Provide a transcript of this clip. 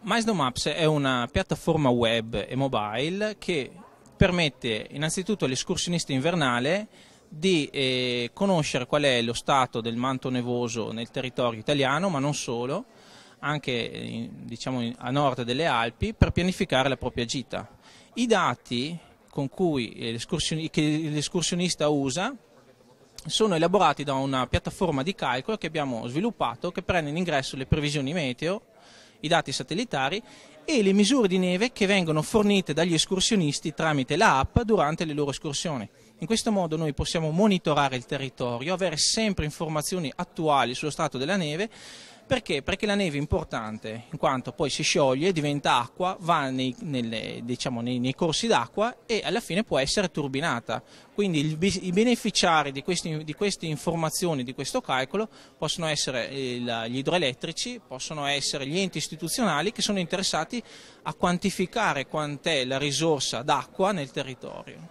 Milestone Maps è una piattaforma web e mobile che permette innanzitutto all'escursionista invernale di eh, conoscere qual è lo stato del manto nevoso nel territorio italiano, ma non solo, anche eh, diciamo, a nord delle Alpi, per pianificare la propria gita. I dati con cui che l'escursionista usa sono elaborati da una piattaforma di calcolo che abbiamo sviluppato che prende in ingresso le previsioni meteo i dati satellitari e le misure di neve che vengono fornite dagli escursionisti tramite la app durante le loro escursioni. In questo modo noi possiamo monitorare il territorio, avere sempre informazioni attuali sullo stato della neve perché? Perché la neve è importante, in quanto poi si scioglie, diventa acqua, va nei, nelle, diciamo, nei, nei corsi d'acqua e alla fine può essere turbinata. Quindi il, i beneficiari di, questi, di, queste informazioni, di questo calcolo, possono essere il, eh, gli idroelettrici, possono essere gli enti istituzionali che sono interessati a quantificare quant'è la risorsa d'acqua nel territorio.